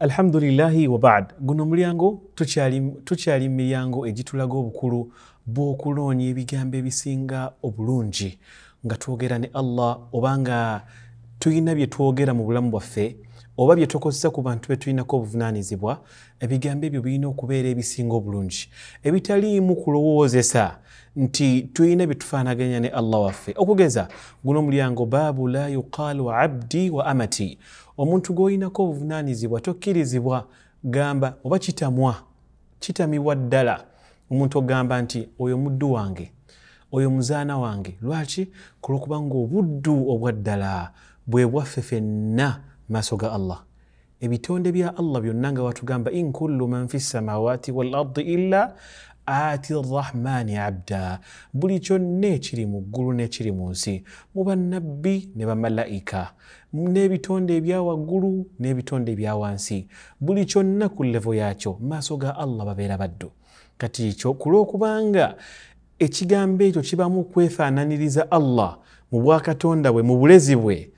alhamdulilahi wabad guno omulyango tukyali mu miryango egitulaga obukulu bw'okulonya ebigambo ebisinga obulungi nga twogera ne allah obanga tulina bye twogera mu bulamu bwaffe oba byetukozesa ku bantu betulinako obuvunaanyizibwa ebigambo ebyo birina okubeera ebisinga obulungi ebitaliimu kulowoozesa nti tulina byetufaanaganya ne allah waffe okugeza guno omulyango baabu la yuqaalu abdi wa amati omuntu gwolinako obuvunaanyizibwa tokkirizibwa gamba oba kitamwa kitamibwa ddala omuntu ogamba nti oyo muddu wange oyo muzaana wange lwaki kulwokubanga obuddu obwa ddala bwe bwaffe fenna maaso ga allah ebitonde bya allah byonna nga watugamba in kullu man fi ssamawaati walardi illa ati rahmani abda buli kyonna ekiri mu ggulu n'ekiri mu nsi mu bannabbi ne bamalaika n'ebitonde ebya waggulu n'ebitonde ebya wansi buli kyonna ku levo yaakyo maaso ga allah babeera baddu kati ekyo ku lw'okubanga ekigambo ekyo kibamu kwefaananiriza allah mu bwakatonda bwe mu bulezi bwe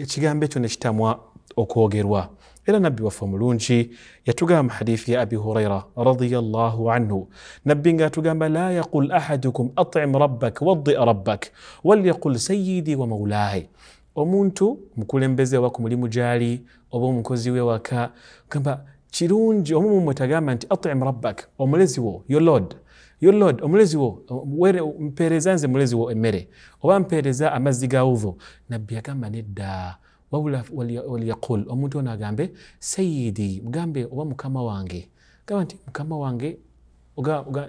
ekigambo ekyo ne kitamwa okwogerwa era nabbi waffe omulungi yatugamba mu hadithi ya abi huraira radiallahu anhu nabbi nga atugamba la yaqul ahadukum atim rabbak wadia rabbak walyaqul sayidi wa maulaye omuntu mukulembeze oba ku mulimu gyali oba omukozi wewaka gamba kirungi omu mumwe tagamba nti atim rabbak omulezi wo your lord yolod omulezio mpereza nze mulezio emmere oba mpereza amazzi gawuvo nabbi yagamba nedda wabula waliyaqul omuntu ono agambe sayidi mugambe oba mukama wange gamba nti mukama wange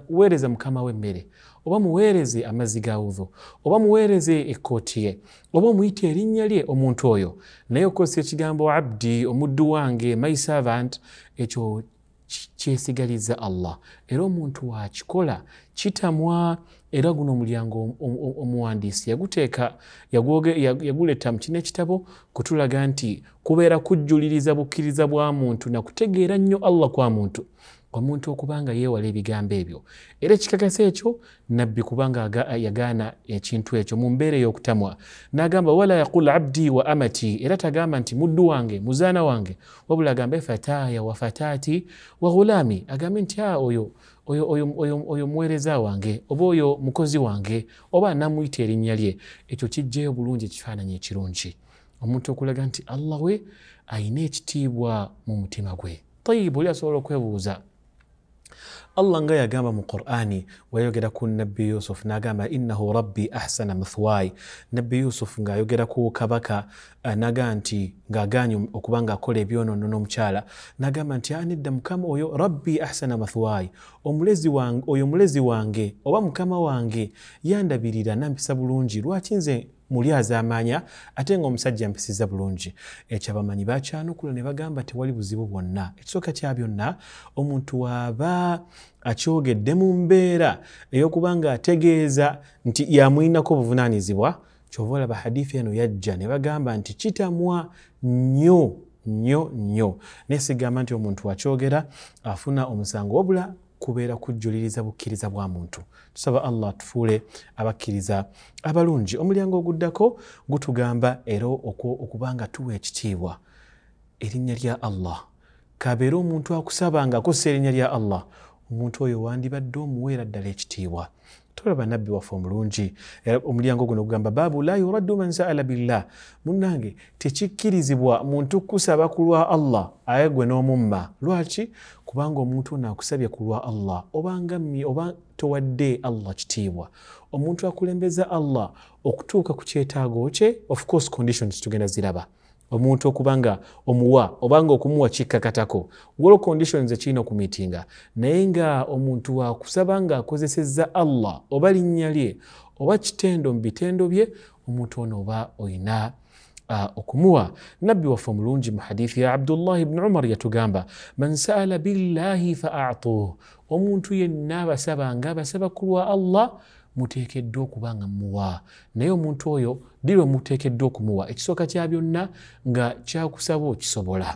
weereza mukama we emmere oba muweereze amazzi gawuvo oba muweereze ekkooti ye oba omuyite erinnya lye omuntu oyo naye okozesa ekigambo abdi omuddu wange my servant ekyo kyesigaliza allah era omuntu wakikola kitamwa era guno omulyango omuwandiisi yaguleta mu kina ekitabo kutulaga nti kubeera kujjuliriza bukkiriza bwa muntu nakutegeera nnyo allah kwa muntu omuntu okuba nga yeewala ebigambo ebyo era ekikakasa ekyo nabbi kubanga yagaana ekintu ekyo mu mbeera ey'okutamwa n'agamba wala yaqul abdi wa amati era tagamba nti muddu wange muzaana wange wabula agambe fataaya wa fataati wa ghulaami agambe nti a ah, oyo oyo, oyo, oyo, oyo muweereza wange oba oyo mukozi wange oba namwita erinnya lye ekyo kijjayo bulungi ekifaananyi ekirungi omuntu okulaga nti allah we ayina ekitiibwa mu mutima gwe tayibu oli asobola okwebuuza allah nga yagamba mu qurani weyayogera ku nabbi yusuf nagamba innahu rabbi ahsana mithwai nabbi yusuf ngaayogera ku kabaka naga nti ngaganye okuba ngaakola ebyonono n'omukyala nagamba nti anidda mukama oyo rabbi ahsana mathwai oyo mulezi wange oba mukama wange yandabirira nampisa bulungi lwaki nze muli azamanya ate nga omusajja mpisiza bulungi ekyabamanyi bakyanukula ne bagamba tewali buzibu bwonna ekisooka kya byonna omuntu waaba akyogedde mu mbeera eyokuba nga ategeeza nti yamwinako obuvunaanyizibwa kyova olaba hadiifa eno yajja ne bagamba nti kitamwa nnyo nnyo nnyo nesigamba nti omuntu akyogera afuna omusango wabula kubeera kujjuliriza bukkiriza bwa muntu tusaba allah atufuule abakkiriza abalungi omulyango oguddako gutugamba era okuba nga tuwa ekitiibwa erinnya lya allah kabeere omuntu akusaba nga akussa erinnya lya allah omuntu oyo wandibadde omuweera ddala ekitiibwa tolaba nabbi waffe omulungi omulyango guno gugamba baabu la yuraddu man saala billah munnange tekikkirizibwa muntu kusaba kulwa allah aye gwe n'omumma lwaki kubanga omuntu ono akusabye kulwa allah obangami oba towadde allah kitiibwa omuntu akulembeza allah okutuuka ku kyetaago kye of course conditions tugenda ziraba omuntu okubanga omuwa obanga okumuwa kikakatako wol conditions ekirina okumitinga naye nga omuntu wakusaba nga akozeseza allah oba linnya lye oba kitendo mu bitendo bye omuntu ono oba olina okumuwa nabbi waffe omulungi mu hadithi ya abdullahi bni umar yatugamba man saala billahi faatuh omuntu yenna abasaba nga abasaba kulwa allah mutekeddwa okuba nga muwa naye omuntu oyo ddi lwe muteekeddwa okumuwa ekisooka kya byonna nga kyakusaba okisobola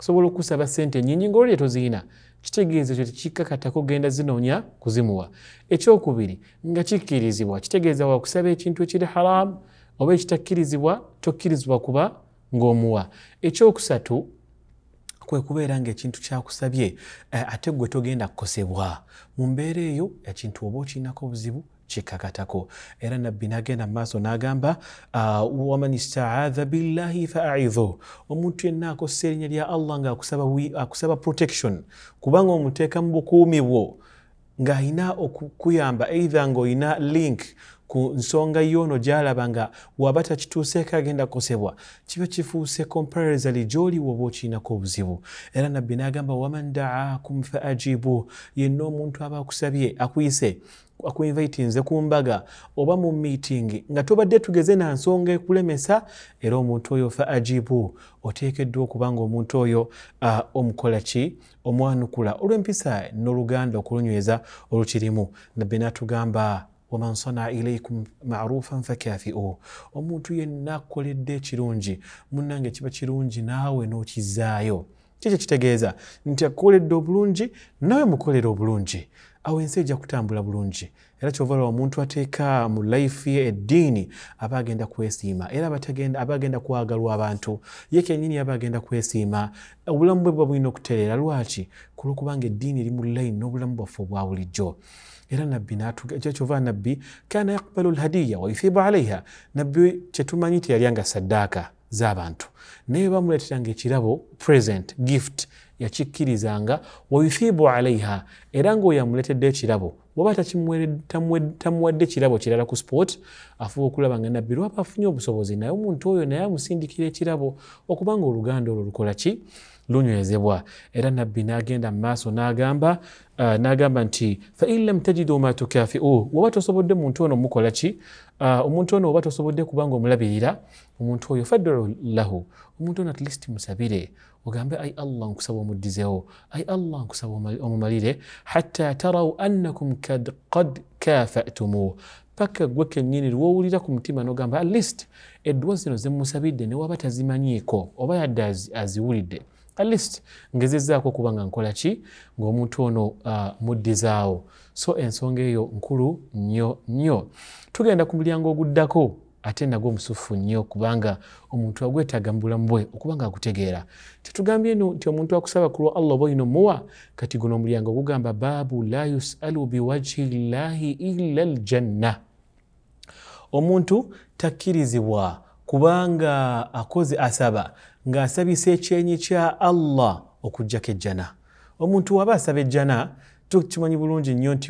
osobola okusaba sente nyingi ngaolo lye toziyina kitegeeza ekyo tekikakatako genda zinoonya kuzimuwa ekyokubiri nga kikkirizibwa kitegeeza wakusaba ekintu ekiri haramu oba ekitakkirizibwa tokkirizibwa kuba ngaomuwa ekyokusatu kwekubeera ngaekintu kyakusabye eh, ate gwe togenda kukosebwa mumbeera eyo ekintu oba okiinako obuzibu kikakatako era nabbi nagenda mumaaso nagamba uh, ah, waman istaadha billahi faaidhu omuntu yenna akosa erinya lya allah nga akusaba, protection kubanga omuteeka mu bukuumi bwo ng'alina okukuyamba eitha ng'olina link ku nsonga yoono gyalaba nga waba takituuseeko agenda kukosebwa kiba kifuuse comparisaly gyoli woba okiinako obuzibu era nabbi n'agamba waman daakum fa ajibu yenna omuntu aba akusabye akuyise akuinvaiti nze ku mbaga oba mu miitingi nga tobadde tugeze na nsonga ekulemesa era omuntu oyo fa ajibu oteekeddwa okuba nga omuntu oyo omukola ki omwanukula olw'empisa n'oluganda okulunyweza olukirimu nabbe n'atugamba waman sana ilaikum marufan fakafiuhu omuntu yenna akkoledde ekirungi munnange kiba kirungi naawe n'okizaayo kikyo kitegeeza nti akkoledde obulungi nawe mukolera obulungi awo ensi ejja kutambula bulungi era kyovalawa omuntu ateeka mu laifu ye eddiini aba agenda kwesiima era aba agenda kwagalwa abantu ye kenyini aba agenda kwesiima obulamu bwe buba bulina okutereera lwaki kulwokubanga eddiini eri mu layini n'obulamu bwaffe obwa bulijjo era nabbi nkyekyova nabbi kana yakbalu lhadiya wayuthibu alaiha nabbi kyetumanyi teyalyanga sadaaka zabantu naye bamuleeteranga ekirabo present gift yakikkirizanga wayuthibu alaiha era ngaoyo amuleetedde ekirabo waba tamuwadde kirabo kirala ku sport afuba okulaba nga nabbi lwaba afunye obusobozi naye omuntu oyo naye amusindikira ekirabo okubanga oluganda olwo lukola ki lunywezebwa era nabbi nagenda mumaaso nagamba uh, nagamba nti fain lam tajidu ma tukafiu waba tosobodde muntu ono mukolaki uh, omuntu ono oba tosobodde kubanga omulabirira omuntu oyo fadr lahu omuntu ono atleast musabire ogambe ai allah nkusaba omuddizewo ai allah nkusaba omumalire hatta tarau annakum kad kafatumu paka gwe kenyini lwowulira ku mutima nogamba atleast eddwa zino zemusabidde newaba tazimanyiiko oba yadde aziwulidde az atleast ngezezaako okuba nga nkola ki ngaomuntu ono uh, muddizaawo so ensonga eyo nkulu nnyo nnyo tugenda ku mulyango oguddako ate nagwo omusufu nnyo kubanga omuntu agwetaaga mu bulamu bwe okuba nga agutegeera tetugambye nti omuntu akusaba kulwa allah oba oyina omuwa kati guno omulyango ogugamba baabu la yusalu biwajhi llahi illa ljanna omuntu takkirizibwa kubanga akoze asaba ng'asabisa ekyenyi kya allah okugjako ejjana omuntu waba asaba ejjana tukimanyi bulungi nnyo nti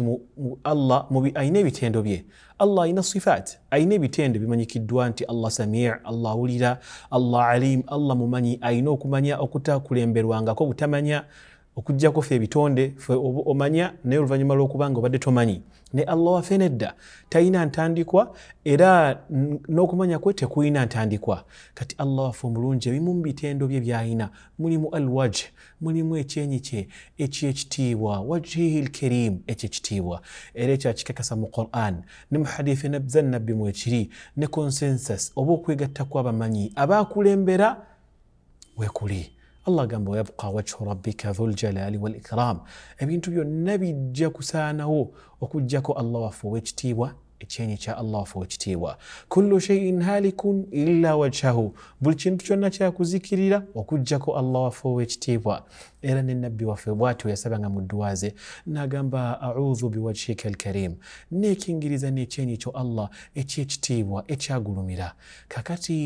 allah alina ebitendo bye allah alina sifat alina ebitendo bimanyikiddwa nti allah samir allah awulira allah alim allah mumanyi alina okumanya okutakulemberwangako butamanya okujjako fe ebitonde fe omanya naye oluvanyuma lwokuba nga obadde tomanyi ne allah wafe nedda talina ntandikwa era n'okumanya kwe tekulina ntandikwa kati allah wafe omulungi ebimu mubitendo bye byayina mulimu alwaj mulimu ekyenyi kye ekyekitiibwa wajihi lkerim ekyekitiibwa era ekyakikakasa mu quran ne muhadife zannabbi mwekiri ne consensus oba okwegattakw abamanyi abakulembera wekuli الله قام ويبقى وجه ربك ذو الجلال والإكرام أبين تبيو النبي جاكو سانه وكو جاكو الله وفو إتشيني شاء الله فوجتيوا كل شيء هالك إلا وجهه بلشين تشونا شاء كذكرلا وكجك الله فوجتيوا إلى النبي وفوات ويسبع مدوازة نعم أعوذ بوجهك الكريم نيك إنجليزا نيتشيني شاء الله إتشيتيوا إتشا غلوميرا ككاتي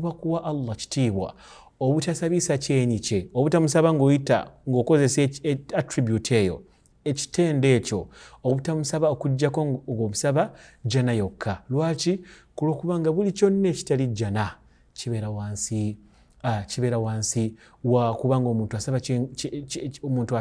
kuba kuwa allah kitiibwa obutasabisa kyenyi kye obutamusaba ngaoyita ngaokozesa e, attribute eyo ekitende ekyo obutamusaba okugjako ngaomusaba jana yokka lwaki kulwokubanga buli kyonna ekitali jana kibeera wansi kibeera wansi wakubanga omuntu asabaomuntu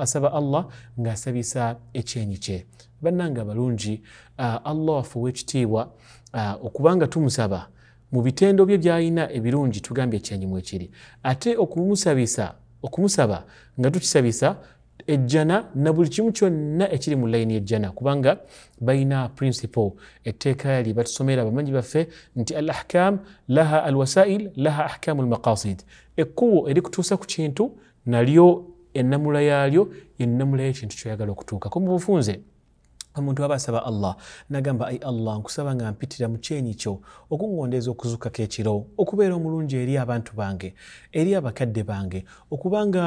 asaba allah ngaasabisa ekyenyi kye bannanga balungi allah wafuwa ekitiibwa Ah, okubanga tumusaba mubitendo bye byayina ebirungi tugambye ekyanyumu ekiri ate okumusaba nga tukisabisa ejjana na buli kimu kyonna ekiri mu layini ejjana kubanga balina principle etteeka eri batusomera bamanyi baffe nti al ahkam laha al wasail laha ahkamu lmaqasid ekkubo erikutuusa ku kintu nalyo ennamula yaalyo yennamula y'ekintu kyoyagala okutuukako mu bufunze omuntu aba asaba allah nagamba ai allah nkusaba nga mpitira mu kyenyi kyo okuŋondeeza okuzuukako ekiro okubeera omulungi eri abantu bange eri abakadde bange okuba nga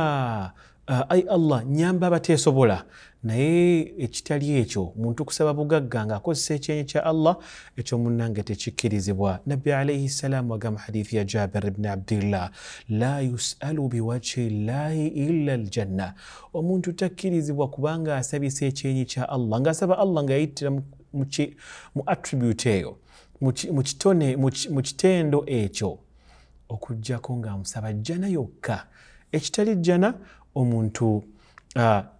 Uh, ai allah nyamba abateesobola naye ekitali ekyo muntu kusaba bugagga nga akozesa ekyenyi kya allah ekyomunange tekikkirizibwa nabbi alaihi ssalaamu agamba hadithi ya jaber bni abdillah la yusalu biwajhi llahi illa aljanna omuntu takkirizibwa kubanga asabisa ekyenyi kya allah ngaasaba allah nga yayitira mu attribute eyo mu kitendo ekyo okugjako ngaamusaba jjana yokka ekitali jjana omuntu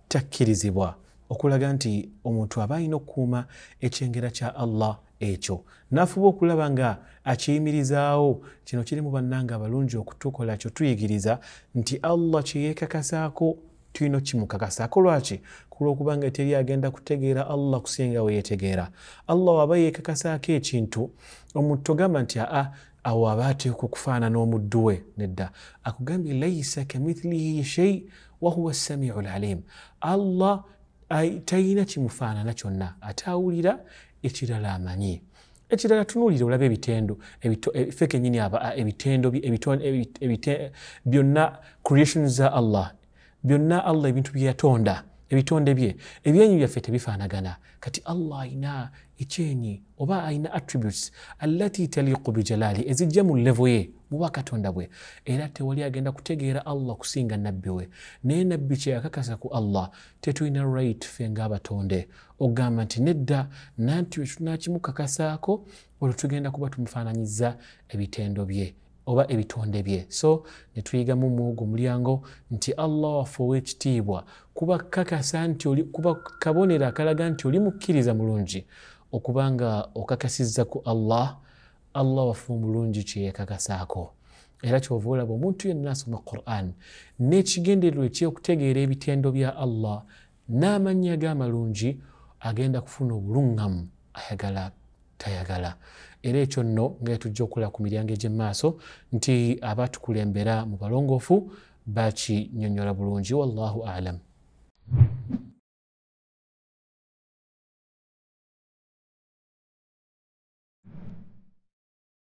takkirizibwa okulaga nti omuntu aba alina okukuuma ekyengera kya allah ekyo nafuba okulaba nga akiyimirizaawo kino kirimu bannanga abalungi okutukola kyo tuyigiriza nti allah kyeyeekakasaako tulina kukimukakasaako lwaki kulwokubanga teri agenda kutegeera allah kusingawe yetegeera allah waba yeekakasaako ekintu omuntu togamba nti aa awo aba ateeka okufaanana omuddu we nedda akugambye laisa kamithlihi shei wahuwa samiu lalim allah talina kimufaanana kyonna ate awulira ekirala amanyi ekirala tunuulire olaba ebitendo fekenyini ebitendo byonna creation za allah byonna allah ebintu byeyatonda ebitonde bye ebyenyi byaffe tebifaanagana kati allah ayina ekyenyi oba ayina attributes allati taliku bijalaali ezijja mu levo ye muba katonda bwe era tewali agenda kutegeera allah kusinga nabbi we naye nabbi kyeyakakasa ku allah tetulina right fe ngaabatonde ogamba nti nedda nanti wetunakimukakasaako olwo tugenda kuba tumufaananyiza ebitendo bye oba ebitonde bye so netuyigamu muogo mulyango nti allah wafe owekitiibwa kuba kakasa nti kuba kabonero akalaga nti oli mukkiriza mulungi okuba nga okakasizza ku allah allah wafe omulungi kyeyekakasaako era kyova olaba omuntu yenna asoma quran n'ekigendererwa ekyokutegeera ebitendo bya allah n'amanya ag'amalungi agenda kufuna obuluŋŋamu ayagala tayagala era ekyo nno ngae tujja okukola ku miryango egyemumaaso nti abatukulembera mu balongoofu bakinyonyola bulungi wallahu alamu